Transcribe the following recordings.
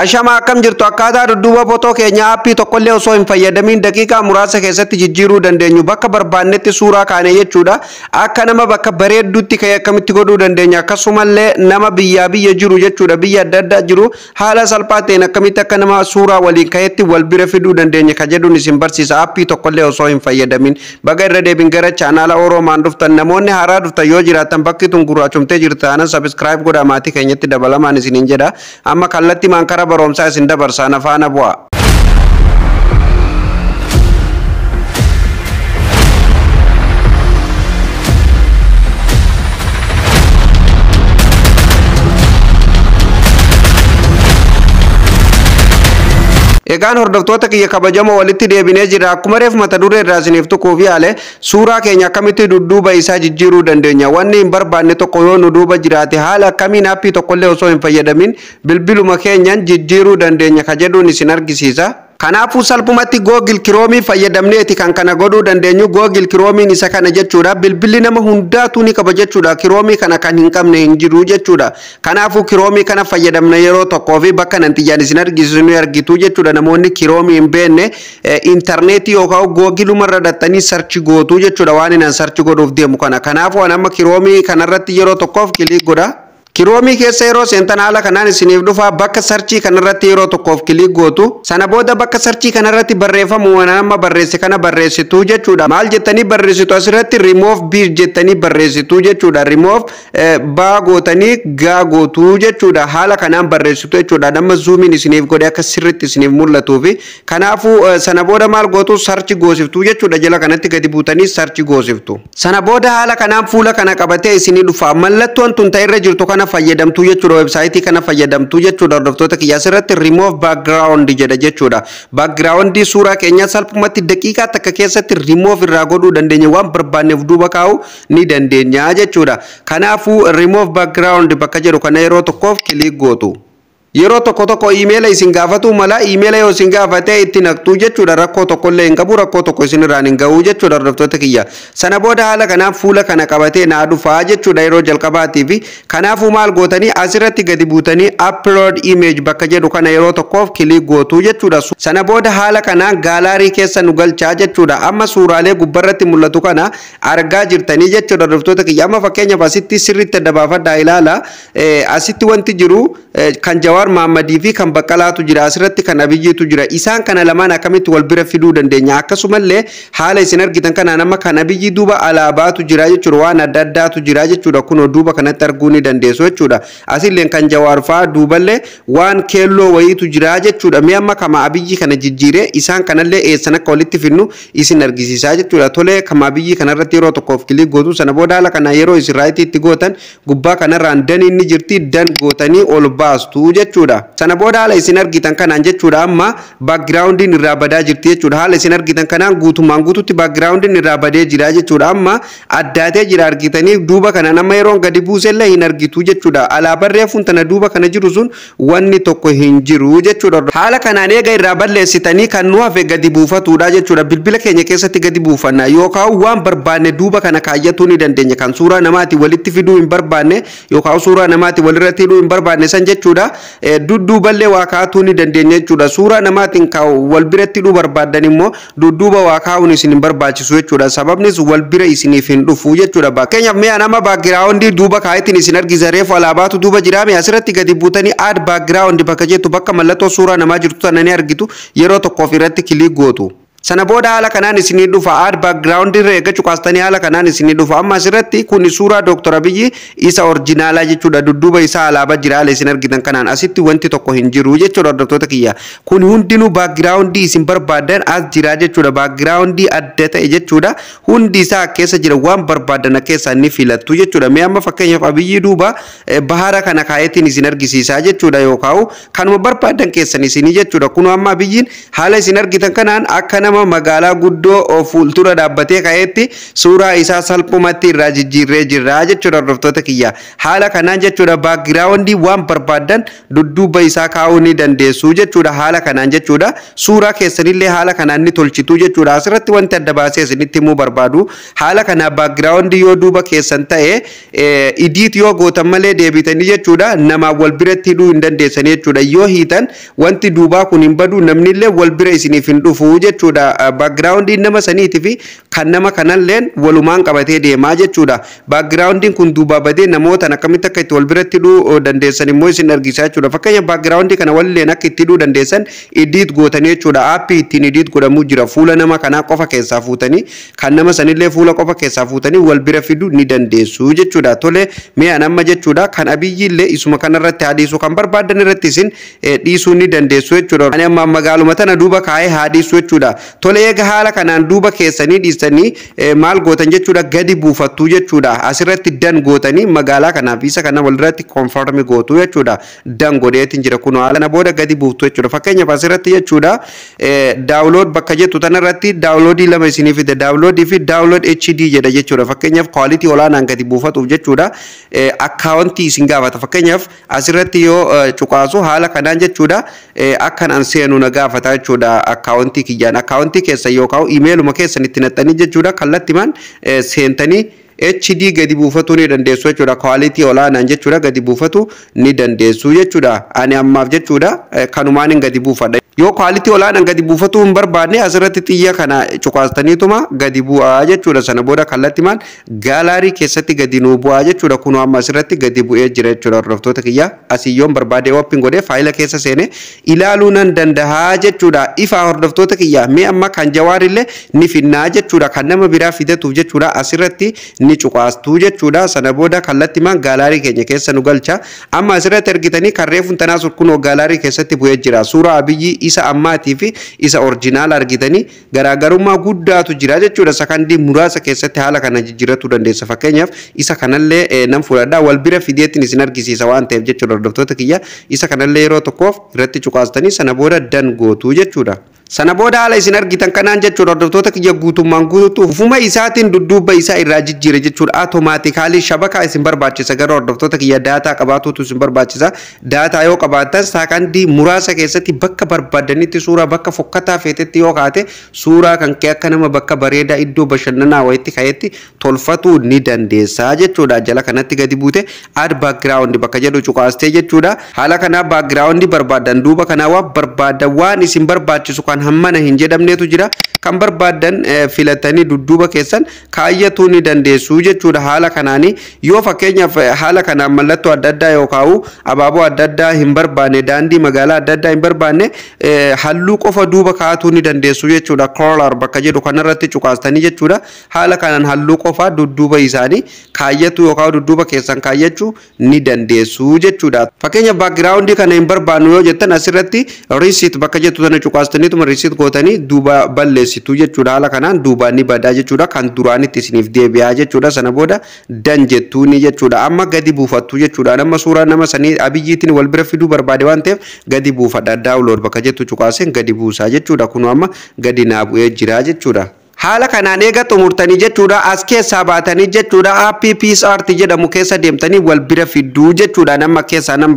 hashamaa akam jirtu akkaataa dudduuba fotoo keenya aappii tokkollee osoo hin fayyadamiin daqiiqaa muraasa keessatti jijjiiruu dandeenyu bakka barbaannetti suuraa kaane ya jechuudha akka nama bakka bareedduutti ka'e akkamitti godhuu dandeenya akkasumallee nama biyyaa biyya jiru jechuudha ya biyya adda addaa jiru haala salphaa ta'een akkamitti akka nama suuraa waliin ka'etti wal bira fiduu dandeenya kajedhuun isin barsiisa aappii tokkollee osoo hin fayyadamiin baga irra deebin gara chaanaala oroomaan dhuftan namoonni haaraa dhuftan yoo jiraatan bakki tun gurraachumtee jirtu taanan sabiskiraayib godhaa maatii keenyatti dabalamaan isiniin jedha amma kallattimaan kara dabaroomsaa isin bersana na faana bu'a Egaan hordoftoota kiyya kabajamoo walitti deebinee jira Akkuma reef mata duree irraa isiniif tukuuf fi yaale suuraa keenya akkamitti dudduuba isaa jijjiiruu dandeenya. Wanni hin barbaadne tokko yoo nu duuba jiraate haala akkamiin aappii tokkollee osoo hin fayyadamin bilbiluma keenyan jijjiiruu dandeenya kajedhuun isin argisiisa. Kanaafuu salphumatti googil kiroomii fayyadamneeti kan kana godhuu dandeenyu googil kiroomiin isa kana jechuudha. Bilbilli nama hundaatu ni qaba jechuudha. Kiroomii kana kan hin qabne hin jiru jechuudha. Kanaafuu kiroomii kana fayyadamne yeroo tokkoo fi bakka isin ni argitu jechuudha. Namoonni kiroomii hin beekne eh, intarneetii yookaan googilumarra dhattanii sarchi jechuudha. Waan inni godhuuf deemu kana. Kanaafuu an amma kiroomii kanarratti yeroo tokkoof kilik godha. kiroomii keessa yeroo seentan haala kanaan isiniif dhufa bakka sarcii kanarratti yeroo tokkoof kilik gootu sana booda bakka sarcii kanarratti barreeffamu nama barreesse kana barreessitu jechuudha maal jettanii barreessitu asirratti remove bir jettanii barreessitu jechuudha remove baa gootanii gaa gootu jechuudha haala kanaan barreessitu jechuudha nama zuumiin isiniif godhe akka sirritti isiniif mul'atuu fi kanaafuu sana booda maal gootu sarchi goosiftu jechuudha jala kanatti gadi buutanii sarchi goosiftu sana booda haala kanaan fuula kana qabatee isinii dhufa mallattoon tun ta'e irra jirtu kana fayyadamtuu jechuudha weebsaayitii kana fayyadamtuu jechuudha hordoftoota kiyya asirratti remove background jedha jechuudha background suuraa keenya salphumatti daqiiqaa takka keessatti remove irraa godhuu dandeenya waan barbaanneef duuba kaa'uu ni dandeenya jechuudha kanaafuu remove background bakka jedhu kana yeroo tokkoof kilik gootu. yeroo tokko tokko iimeela isin gaafatu mala iimeela yoo isin gaafatee ittiin haqxuu jechuudha rakkoo tokkollee hin qabu rakkoo tokko isin irraan hin ga'uu jechuudha hordoftoota kiyya sana booda haala kanaaf fuula kana qabatee naa dhufaa jechuudha yeroo jalqabaatti fi kanaafuu maal gootanii asirratti gadi buutanii upload image bakka jedhu kana yeroo tokkoof kilii gootuu jechuudha sana booda haala kana gaalaarii keessa nu galchaa jechuudha amma suuraalee gubbarratti mul'atu kana argaa jirtanii jechuudha hordoftoota kiyya amma fakkeenyaaf asitti sirritti dabaafadhaa ilaala asitti wanti jiru kan jawaab Jawar Maammadii fi kan Baqqalaatu jira asirratti kan Abiyyiitu jira isaan kana lamaan akkamitti wal bira fiduu dandeenya akkasumallee haala isin argitan kana nama kan Abiyyii duuba alaabaatu jira jechuudha waan adda addaatu jira jechuudha kunoo duuba kanatti arguu ni dandeessu jechuudha asillee kan, kan Jawaar fa'aa duuballee waan keelloo wayiitu jira jechuudha mi'a amma kama Abiyyii kana Isan isaan kanallee eessan akka walitti finnu isin argisiisaa jechuudha tolee kama Abiyyii kanarratti yeroo tokkoof kili gootu sana booda haala kana yeroo isin raayitii Gubba gootan gubbaa kanarraan dan ni jirti dan gootanii ol baastu jechuudha. jechuudha. Sana booda haala isin argitan kanaan jechuudha amma baakgiraawundiin irraa badaa jirti jechuudha. Haala isin argitan kanaan guutumaan guututti baakgiraawundiin irraa badee jira jechuudha. Amma addaatee jira argitanii duuba kanaan amma yeroon gadi buusellee hin argitu jechuudha. Alaabaan reefuun duuba kana jiru sun wanni tokko hin jiru jechuudha. Haala kanaan eega irraa balleessitanii kan nu gadi buufatudha jechuudha. Bilbila keenya keessatti gadi buufanna yookaan waan barbaanne duuba kana kaayyatuu ni kan suuraa namaati walitti fiduu hin barbaanne yookaan suuraa namaati walirratti san jechuudha. dudduuballee waa kaa'atuu ni dandeenya jechuudha. Suuraa namaatiin kaa'u wal biratti dhuu barbaaddan immoo dudduuba waa kaa'uun isin hin barbaachisu jechuudha. Sababnis wal bira isiniif hin dhufu jechuudha. Fakkeenyaaf mi'a nama baagiraawundi duuba kaa'itiin isin argisa reefu alaabaatu duuba jira mi'a asirratti gadi buutanii aad baagiraawundi bakka jettu bakka mallattoo suuraa namaa jirtu sana ni argitu yeroo tokkoof irratti kilii gootu. sana booda haala kanaan isinii dhufa aad baakgiraawundii irraa ala kaastanii ala kanaan isinii dufa amma sirati kuni sura doktora biji isa orjinaalaa jechuudha dudduuba isaa ala jira ala sinar argitan kanan asitti wanti tokko hin jiru jechuudha hordoftoota kiyya nu background di simbar badan as jira di baakgiraawundii data ta'e jechuudha hundi sa kesa jira waan barbaadan keessaa ni filattu jechuudha mee amma abiji du ba e, bahara kana kaayetiin isin argisiisaa jechuudha yookaan kanuma barbaadan keessan isinii jechuudha kuno amma biji hala sinar argitan kanan akana nama magaalaa guddoo fuuldura suuraa isaa salphumatti irraa jijjiirree jirra Haala kanaan jechuudha baakgiraawundii waan barbaadan dudduuba isaa kaa'uu ni dandeessu jechuudha haala kanaan Suuraa keessanillee haala kanaan ni tolchitu jechuudha. Asirratti wanti adda himuu barbaadu haala kanaa baakgiraawundii yoo duuba keessan ta'e e, idiit yoo gootan malee deebitanii jechuudha namaa wal biratti hidhuu hin dandeessan jechuudha. Yoo hiitan wanti duubaa kun hin badu wal bira hin dhufu jechuudha. jechuudha. Eh, nama saniitii fi kan nama kanalleen walumaan qabatee deemaa jechuudha. Baakgiraawundiin kun duubabatee namootaan akkamitti akka itti wal eh, dandeessan immoo isin jechuudha. Fakkeenya kana walleen akka itti hidhuu dandeessan idiit gootanii jechuudha. Aappii ittiin idiit godhamu jira. Fuula nama kanaa qofa keessaa fuutanii kan nama sanillee fuula qofa keessaa fuutanii wal bira fiduu ni dandeessu jechuudha. Tole mi'aan amma jechuudha kan isuma kanarratti haadhiisu kan barbaadan irratti isin eh, dhiisuu ni dandeessu jechuudha. Tole egaa haala kanaan duuba keessanii dhiistanii eh, maal gootan jechuudha gadi buufattuu jechuudha. Asirratti dan gootanii magaalaa kanaaf isa kana gootu jechuudha. Dan godheetiin jira haala kana booda gadi jechuudha. Fakkeenyaaf asirratti jechuudha eh, bakka jettu lama fi HD jedha jechuudha. Fakkeenyaaf gadi buufatuuf jechuudha eh, isin gaafata. Fakkeenyaaf asirratti yoo haala kanaan jechuudha akkanaan wanti keessa yookaan iimeeluma keessan itti naxxanii jechuudha kallattimaan eh, seentanii HD gadi buufatuu ni dandeessu jechuudha. Kwaalitii olaanaan jechuudha gadi buufatu ni dandeessuu jechuudha. Ani ammaaf jechuudha eh, kanumaan gadi buufadha. yoo kwaalitii olaanan gadi buufatuu hin barbaadne asirratti xiyya kana ma gadi bu bu'aa jechuudha sana booda kallattii galari gaalaarii keessatti gadi nuu bu'aa jechuudha kuno amma asirratti gadi bu'ee jira jechuudha hordoftoota kiyya asii yoon barbaade pingode godhee faayila keessa seene ilaaluu nan dandahaa jechuudha ifa hordoftoota kiyya mee amma kan jawaarillee ni finnaa jechuudha kan nama biraa fidatuuf jechuudha asirratti ni cukaastuu jechuudha sana booda kallattii galari gaalaarii keenya keessa nu galcha amma asirratti argitanii kan kuno tanaas kunoo gaalaarii keessatti bu'ee jira suuraa abiyyi Isa Amma fi isa gara-gara orjinaala argitanii garaagarummaa guddaatu jira jechuudha sakandii muraasa keessatti haala kana jijjiirratu dandeessa fakkeenyaaf isa kanallee e, nan fudhadhaa wal bira fideettiin isin argisiisa waan ta'eef jechuudha hordoftoota kiyya isa kanallee yeroo tokkoof irratti cuqaastanii sana booda dan go gootuu jechuudha sana booda haala isin argitan kanaan jechuun hordoftoota kiyya guutummaan guutuu ufuma isaatiin dudduuba isaa irraa jijjiire jechuudha aatomaatikaalii shabakaa isin barbaachisa gara hordoftoota kiyya daataa qabaatuutu isin barbaachisa daataa yoo qabaattan saakandii muraasa keessatti bakka barbaadanitti suuraa bakka fokkataa feetetti yoo kaate suuraa kan kee akka nama bakka bareedaa iddoo bashannanaa wayitti ka'etti tolfatuu ni dandeessa jechuudha jala kanatti gadi buute ad baakgiraawundi bakka jedhu cuqaastee jechuudha haala kanaa baakgiraawundi barbaadan duuba kanaa waan barbaadan waan isin barbaachisu kan kan hammana hin jedhamnetu jira kan barbaaddan eh, filatanii dudduuba keessan kaayyatu ni dandeessu jechuudha haala kanaanii yoo fakkeenyaaf eh, haala kanaan mallattoo adda addaa yookaa'u abaaboo adda addaa hin barbaanne daandii magaalaa adda addaa hin barbaanne eh, halluu qofa duuba kaa'atuu ni dandeessu jechuudha koolar bakka jedhu kanarratti tu jechuudha haala kanaan halluu qofa dudduuba isaanii kaayyatu yookaan dudduuba keessan kaayyachuu ni dandeessu jechuudha fakkeenyaaf baagiraawundii kana hin barbaannu yoo jettan asirratti riisiit bakka jettu sana cukaastaniituma barreessitu gootanii duuba balleessitu jechuudha. Haala kanaan duubaan ni jechuudha. Kan duraan itti jechuudha. Sana booda dan jechuudha. Amma gadi buufattu jechuudha. Amma suuraa nama sanii wal bira fiduu barbaade waan ta'eef gadi buufadha. Daawuloor bakka jettu cuqaaseen gadi buusaa jechuudha. Kun amma gadi naa bu'ee jira jechuudha. haala kanaan eega xumurtanii jechuudha as keessaa baatanii jechuudha aappii aartii jedhamu keessa deemtanii wal bira jechuudha nama keessaa nan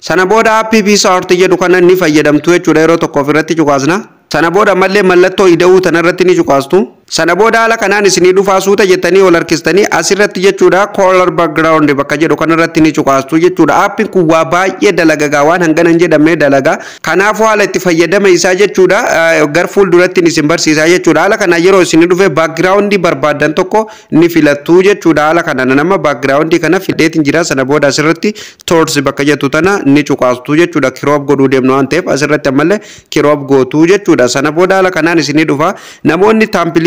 Sana booda aappii fi saawwartii jedhu kana ni fayyadamtu jechuudha yeroo tokkoof irratti cuqaasna. Sana booda ammallee mallattoo ida'uu tanarratti ni cuqaastu. sana booda haala kanaan isinii dhufaasuuta jettanii ol harkistanii asirratti jechuudha koolar baakgiraawundi bakka jedhu kanarratti ni jechuudha aappiin kun waa baay'ee waan hangana hin jedhamne dalagaa kanaafuu haala itti jechuudha jechuudha yeroo isinii dhufe baakgiraawundi barbaadan tokko ni jechuudha nama baakgiraawundi kana jira sana booda asirratti toorsi bakka ni jechuudha kiroob godhuu waan ta'eef asirratti ammallee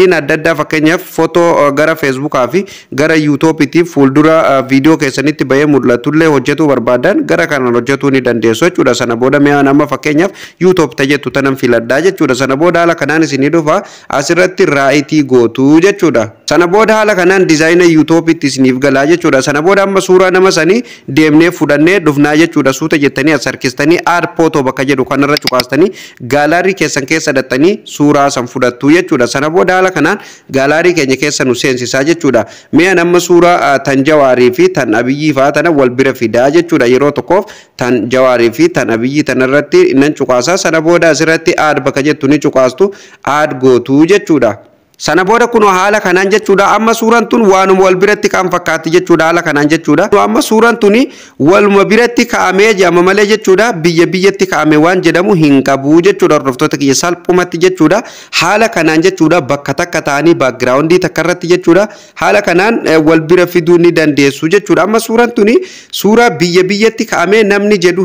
qoodaawwan adda addaa fakkeenyaaf footoo uh, gara feesbuukaa fi gara yuutuubiitti fuuldura uh, viidiyoo keessanitti bahee mul'atullee hojjetuu barbaadan gara kanaan hojjetuu ni dandeessu jechuudha. Sana booda mi'a nama fakkeenyaaf yuutuub tajjettu tanan filadhaa jechuudha. Sana booda haala kanaan isinii dhufa asirratti raayitii gootuu jechuudha. Sana booda haala kanaan diizaayina yuutuubiitti isiniif galaa jechuudha. Sana booda amma suuraa nama sanii deemnee fudhannee dhufnaa jechuudha. Suuta jettanii as harkistanii aad pootoo bakka jedhu kanarra cuqaastanii gaalarii keessan keessa dattanii suuraa san fudhattu jechuudha. Sana booda haala kanaan gaalaarii keenya keessa nu seensisaa jechuudha. Mi'a namma suuraa tan jawaarii fi tan abiyyii fa'aa tana wal bira fidaa jechuudha yeroo tokkoof tan jawaarii fi tan abiyyii tanarratti nan cuqaasaa sana booda asirratti aad baka jettu ni cuqaastu aad gootuu jechuudha. sana booda kuno hala kanaan cuda amma suran tun wanu wal biratti ka'an fakkaatti jechuudha haala kanaan jechuudha amma suran tuni waluma biratti ka'amee jedhama malee jechuudha biyya biyyatti ka'ame waan jedhamu hin sal jechuudha hordoftoota kiyya salphumatti cuda haala kanaan jechuudha bakka takka background di takka irratti jechuudha hala kanan eh, wal duni dan de suje cuda amma suran tuni sura suuraa biyya tika ame namni jedhu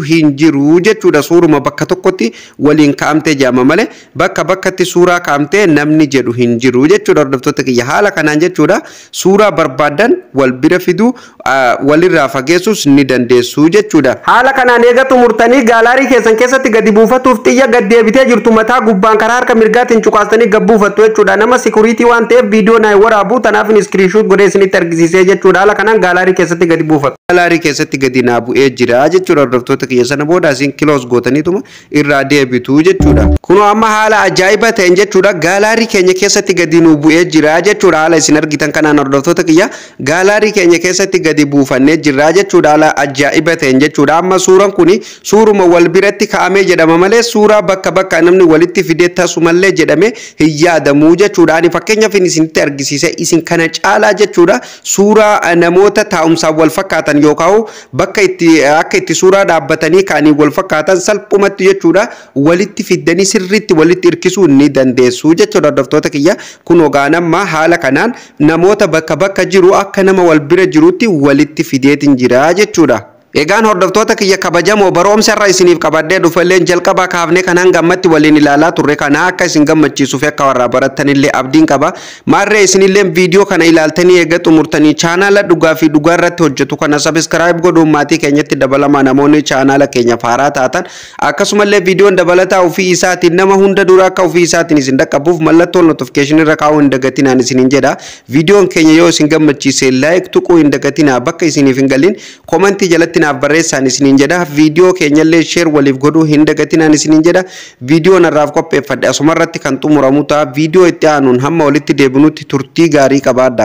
suru ma bakato koti wal hingka amte je amma male bakka sura suuraa ka'amtee namni du hinji ruje fiduu jechuudha hordoftoota kiyya haala kanaan jechuudha suuraa barbaadan wal bira fiduu walirraa fageessus ni dandeessu jechuudha. Haala kanaan eegatu murtanii gaalaarii keessatti gadi buufatuuf xiyya gad deebitee jirtu mataa gubbaan karaa harka mirgaatiin cuqaastanii jechuudha nama waan ta'eef viidiyoo waraabu tanaaf jechuudha haala kanaan gaalaarii keessatti gadi buufatu. Gaalaarii keessatti gadi jechuudha kiyya sana booda isin kiloos gootaniituma irraa deebitu jechuudha. gadi jiraja bu'ee jira jechuudha haala isin argitan kanaan hordoftoota kiyya gaalaarii keenya keessatti gadi buufannee jira jechuudha haala ajaa'iba ta'een jechuudha amma suuraan kun suuruma wal biratti kaa'amee jedhama malee suuraa bakka bakka namni walitti fidee tasumallee jedhame hin yaadamuu jechuudha ani fakkeenyaaf isinitti argisiise isin kana caalaa jechuudha suuraa eh, namoota taa'umsaan wal fakkaatan yookaan bakka itti eh, akka itti suuraa dhaabbatanii kaanii wal fakkaatan salphumatti jechuudha walitti fiddanii sirriitti walitti hirkisuu ni dandeessu jechuudha hordoftoota kiyya kun ogaan ammaa haala kanaan namoota bakka bakka jiru akka nama wal bira jirutti walitti fideetin jira jechuudha. Egaan hordoftoota kiyya kabajamoo baroomsarra isiniif qabadhee dhufelleen jalqabaa kaafnee kan hanga ammatti waliin ilaalaa turre kana akka isin gammachiisuuf akka warraa barattanillee abdiin qaba. Maarree isinilleen viidiyoo kana ilaaltanii eegee xumurtanii chaanaala dhugaa fi dhugaa irratti hojjetu kana sabiskiraayib godhuun maatii keenyatti dabalamaa namoonni chaanaala keenya faaraa taatan akkasumallee viidiyoon dabalataa ofii isaatiin nama hunda dura akka ofii isaatiin isin dhaqqabuuf mallattoo notifikashinii irra kaa'uu hin dagatinaan isiniin jedha. Viidiyoon keenya yoo isin gammachiise laayik tuquu hin dagatinaa bakka isiniif hin galin koomentii jalatti kanaaf barreessaan isiniin jedha viidiyoo keenyallee share walif godhuu hin dagatinaan ni sininjeda video na rafko asumarratti kan kantumura muta video itti anun hama walitti debunuti turti gari kabada